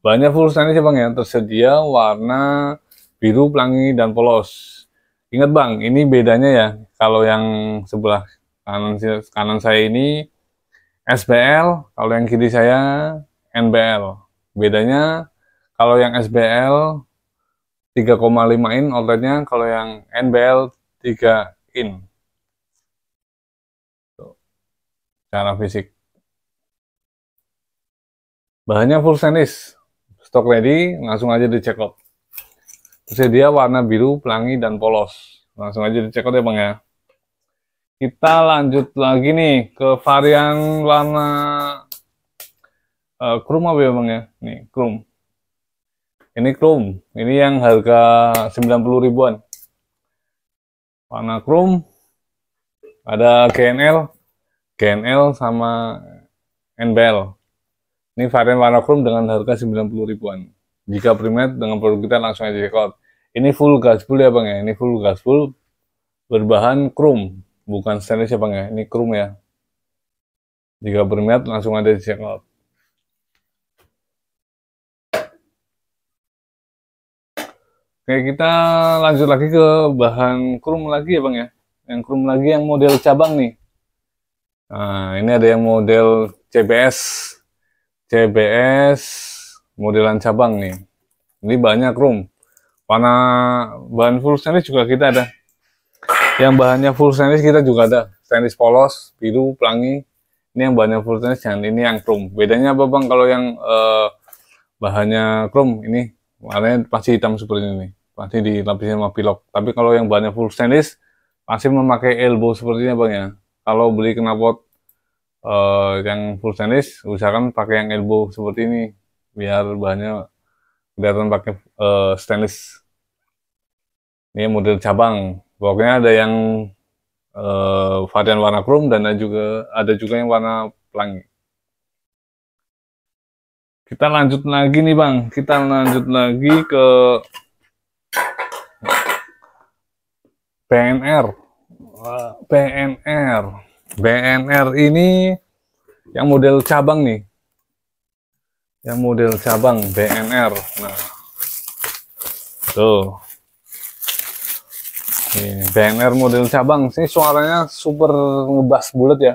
Banyak full stand sih Bang ya. Tersedia warna biru, pelangi, dan polos. Ingat Bang, ini bedanya ya. Kalau yang sebelah kanan kanan saya ini SBL kalau yang kiri saya NBL bedanya kalau yang SBL 3,5 in outletnya kalau yang NBL 3 in cara fisik bahannya full stainless stok ready langsung aja dicekot tersedia warna biru pelangi dan polos langsung aja dicekot ya bang ya kita lanjut lagi nih ke varian warna uh, eh, chrome apa ya bang ya nih chrome ini chrome ini yang harga 90 ribuan warna chrome ada GNL GNL sama NBL ini varian warna chrome dengan harga 90 ribuan jika primat dengan produk kita langsung aja check out ini full gas full ya bang ya ini full gas full berbahan chrome bukan stainless ya bang ya ini chrome ya jika berminat langsung ada di out oke kita lanjut lagi ke bahan chrome lagi ya bang ya yang chrome lagi yang model cabang nih nah ini ada yang model CBS CBS modelan cabang nih ini banyak krum warna bahan full stainless juga kita ada yang bahannya full stainless kita juga ada stainless polos biru pelangi ini yang bahannya full stainless dan ini yang chrome bedanya apa bang kalau yang eh, bahannya chrome ini warnanya pasti hitam seperti ini pasti dilapisi sama pilok tapi kalau yang bahannya full stainless pasti memakai elbow seperti ini bang ya kalau beli knalpot uh, yang full stainless usahakan pakai yang elbow seperti ini biar bahannya kelihatan pakai uh, stainless ini model cabang pokoknya ada yang uh, varian warna chrome dan ada juga ada juga yang warna pelangi. Kita lanjut lagi nih bang, kita lanjut lagi ke PNR. PNR. BNR ini yang model cabang nih. Yang model cabang BNR. Nah. Tuh. Ini iya. banner model cabang. sih suaranya super ngebas bulat ya.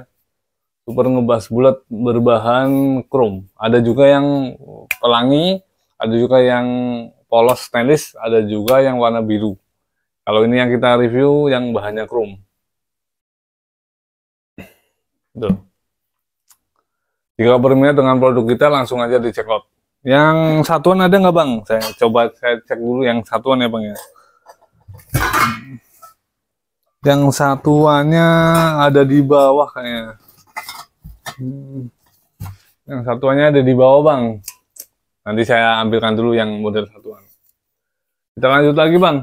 Super ngebas bulat berbahan chrome. Ada juga yang pelangi, ada juga yang polos stainless, ada juga yang warna biru. Kalau ini yang kita review yang bahannya chrome. Tuh. Jika berminat dengan produk kita langsung aja di check out. Yang satuan ada nggak bang? Saya coba saya cek dulu yang satuan ya bang ya yang satuannya ada di bawah kayaknya hmm. yang satuannya ada di bawah bang nanti saya ambilkan dulu yang model satuan kita lanjut lagi bang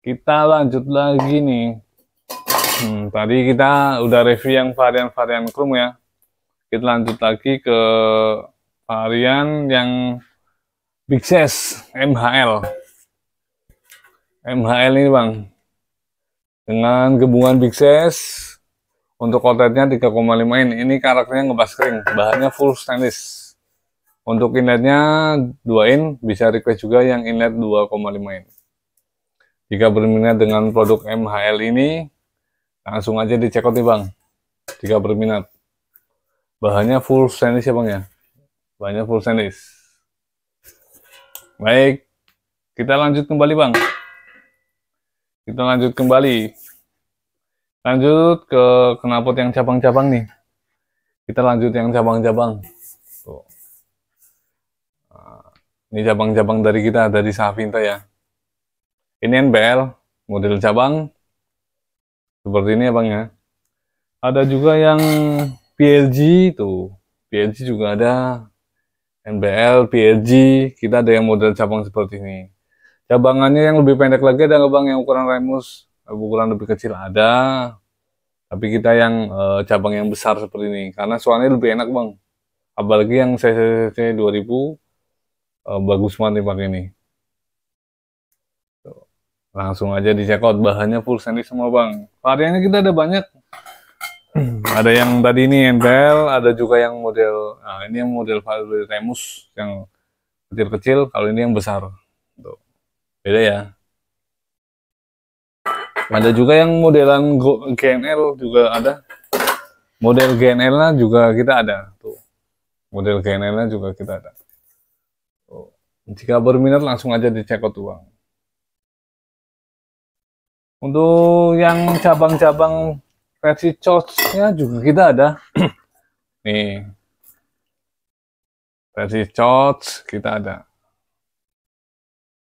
kita lanjut lagi nih hmm, tadi kita udah review yang varian-varian chrome ya kita lanjut lagi ke varian yang Big Size MHL MHL ini bang dengan gabungan Big Size untuk outletnya 3,5 in ini karakternya ngebas kering bahannya full stainless untuk inletnya 2 in bisa request juga yang inlet 2,5 in jika berminat dengan produk MHL ini langsung aja dicek out nih bang jika berminat bahannya full stainless ya bang ya bahannya full stainless baik kita lanjut kembali bang kita lanjut kembali. Lanjut ke knalpot yang cabang-cabang nih. Kita lanjut yang cabang-cabang. Ah, ini cabang-cabang dari kita, dari Savinta ya. Ini NBL, model cabang. Seperti ini ya bang ya. Ada juga yang PLG tuh. PLG juga ada. NBL, PLG, kita ada yang model cabang seperti ini. Cabangannya yang lebih pendek lagi ada nggak bang yang ukuran Remus? Ukuran lebih kecil ada. Tapi kita yang e, cabang yang besar seperti ini karena suaranya lebih enak bang. Apalagi yang cc 2000 e, bagus banget nih pakai ini. Langsung aja di check out bahannya full sendi semua bang. Variannya kita ada banyak [CLEARS THROAT] ada yang tadi ini entel, ada juga yang model, nah ini yang model Remus yang kecil-kecil, kalau ini yang besar. Beda ya. Ada juga yang modelan GNL juga ada. Model GNL-nya juga kita ada tuh. Model GNL-nya juga kita ada. Tuh. Jika berminat langsung aja dicek checkout uang. Untuk yang cabang-cabang versi coach nya juga kita ada. [CLEARS THROAT] Nih. Versi coach kita ada.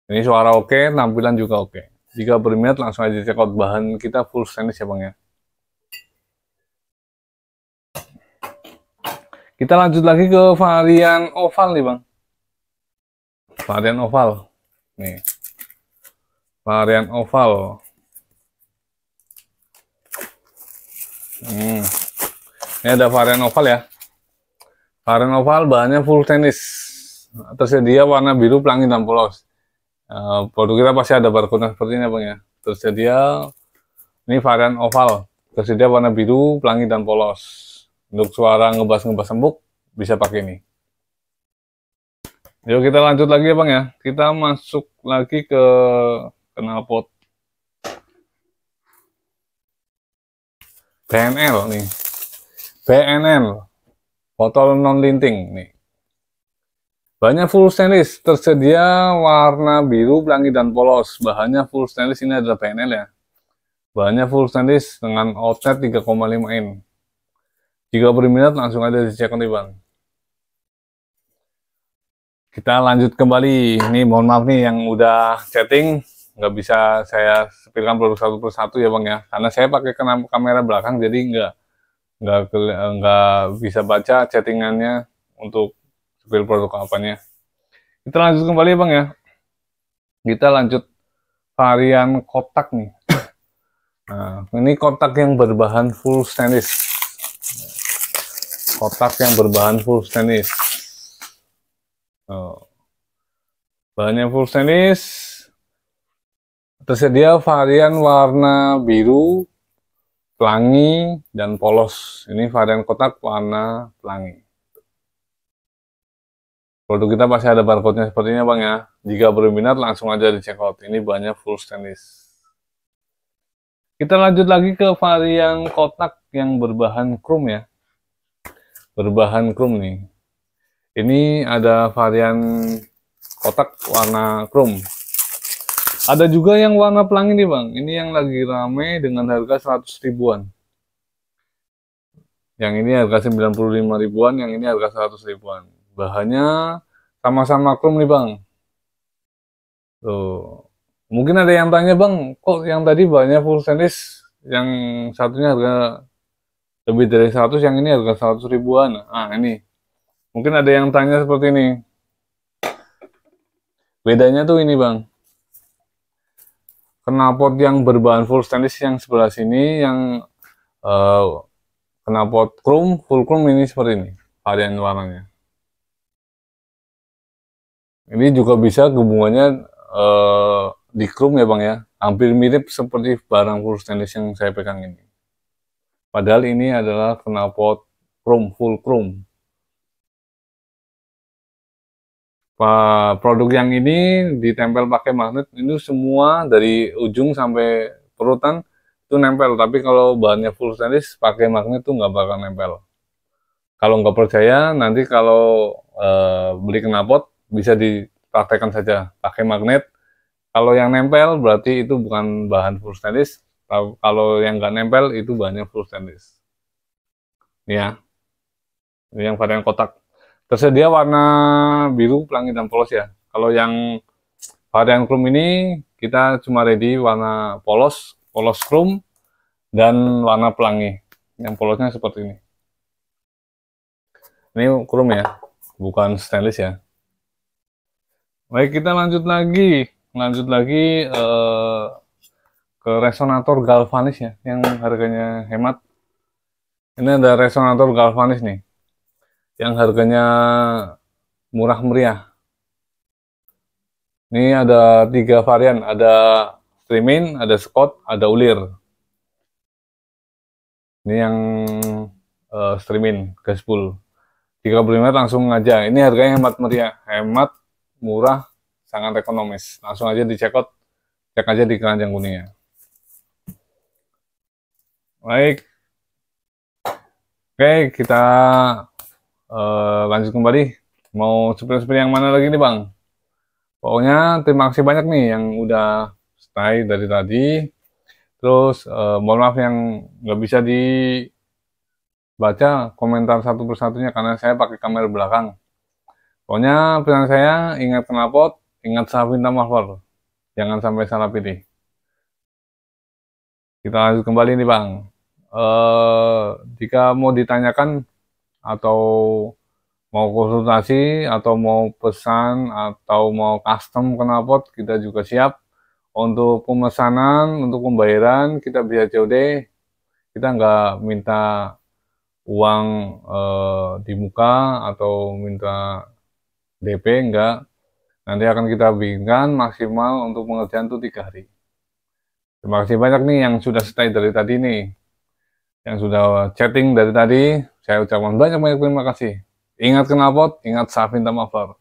Ini suara oke, okay, tampilan juga oke. Okay. Jika berminat langsung aja check out bahan kita full stainless ya bang ya. Kita lanjut lagi ke varian oval nih bang. Varian oval. Nih. Varian oval. Hmm. Ini ada varian oval ya. Varian oval bahannya full stainless. Tersedia warna biru pelangi dan polos Eh, produk kita pasti ada barcode seperti ini ya bang ya tersedia ya, ini varian oval tersedia warna biru pelangi dan polos untuk suara ngebas-ngebas sembuk bisa pakai ini yuk kita lanjut lagi ya bang ya kita masuk lagi ke knalpot BNL nih BNL botol non linting nih banyak full stainless, tersedia warna biru, pelangi, dan polos. Bahannya full stainless, ini adalah PNL ya. Bahannya full stainless dengan outlet 35 in Jika berminat langsung aja di cek bang. Kita lanjut kembali. Ini mohon maaf nih yang udah chatting. Nggak bisa saya sepilkan produk satu persatu ya bang ya. Karena saya pakai kamera belakang jadi nggak, nggak, nggak bisa baca chattingannya untuk filter atau apanya kita lanjut kembali ya bang ya kita lanjut varian kotak nih [COUGHS] nah ini kotak yang berbahan full stainless kotak yang berbahan full stainless oh. bahannya full stainless tersedia varian warna biru pelangi dan polos ini varian kotak warna pelangi Produk kita pasti ada barcode-nya seperti ini bang ya. Jika berminat langsung aja di out. Ini banyak full stainless. Kita lanjut lagi ke varian kotak yang berbahan chrome ya. Berbahan chrome nih. Ini ada varian kotak warna chrome. Ada juga yang warna pelangi nih bang. Ini yang lagi rame dengan harga 100 ribuan. Yang ini harga 95 ribuan, yang ini harga 100 ribuan Bahannya sama-sama krom nih bang. Tuh. Mungkin ada yang tanya bang, kok yang tadi bahannya full stainless, yang satunya harga lebih dari 100, yang ini harga 100 ribuan. Ah ini, mungkin ada yang tanya seperti ini. Bedanya tuh ini bang, Kenapot yang berbahan full stainless yang sebelah sini, yang uh, eh, knalpot chrome, full chrome ini seperti ini, varian warnanya. Ini juga bisa hubungannya uh, di chrome ya bang ya, hampir mirip seperti barang full stainless yang saya pegang ini. Padahal ini adalah knalpot chrome full chrome. Produk yang ini ditempel pakai magnet ini semua dari ujung sampai perutan itu nempel. Tapi kalau bahannya full stainless pakai magnet itu nggak bakal nempel. Kalau nggak percaya nanti kalau e, beli knalpot bisa dipraktekkan saja pakai magnet. Kalau yang nempel berarti itu bukan bahan full stainless. Kalau yang nggak nempel itu bahannya full stainless. Ya, ini yang varian kotak. Tersedia warna biru, pelangi dan polos ya. Kalau yang varian chrome ini kita cuma ready warna polos, polos chrome dan warna pelangi. Yang polosnya seperti ini. Ini chrome ya, bukan stainless ya. Baik, kita lanjut lagi. Lanjut lagi eh, ke resonator galvanis ya, yang harganya hemat. Ini ada resonator galvanis nih, yang harganya murah meriah. Ini ada tiga varian, ada streaming, ada Scott, ada ulir. Ini yang uh, streaming, gaspul. 35 langsung aja. Ini harganya hemat meriah, hemat murah, sangat ekonomis. Langsung aja dicek out, cek aja di keranjang kuningnya. Baik. Oke, kita uh, lanjut kembali. Mau supir-supir yang mana lagi nih Bang? Pokoknya terima kasih banyak nih yang udah stay dari tadi. Terus uh, mohon maaf yang nggak bisa dibaca komentar satu persatunya karena saya pakai kamera belakang. Pokoknya pesan saya, ingat knalpot, ingat sahabat mahfar. Jangan sampai salah pilih. Kita lanjut kembali nih Bang. E, jika mau ditanyakan atau mau konsultasi atau mau pesan atau mau custom knalpot, kita juga siap. Untuk pemesanan, untuk pembayaran, kita bisa COD. Kita nggak minta uang e, di muka atau minta DP enggak nanti akan kita bikinkan maksimal untuk pengerjaan itu tiga hari terima kasih banyak nih yang sudah stay dari tadi nih yang sudah chatting dari tadi saya ucapkan banyak banyak terima kasih ingat kenapa? ingat safin Tamafar.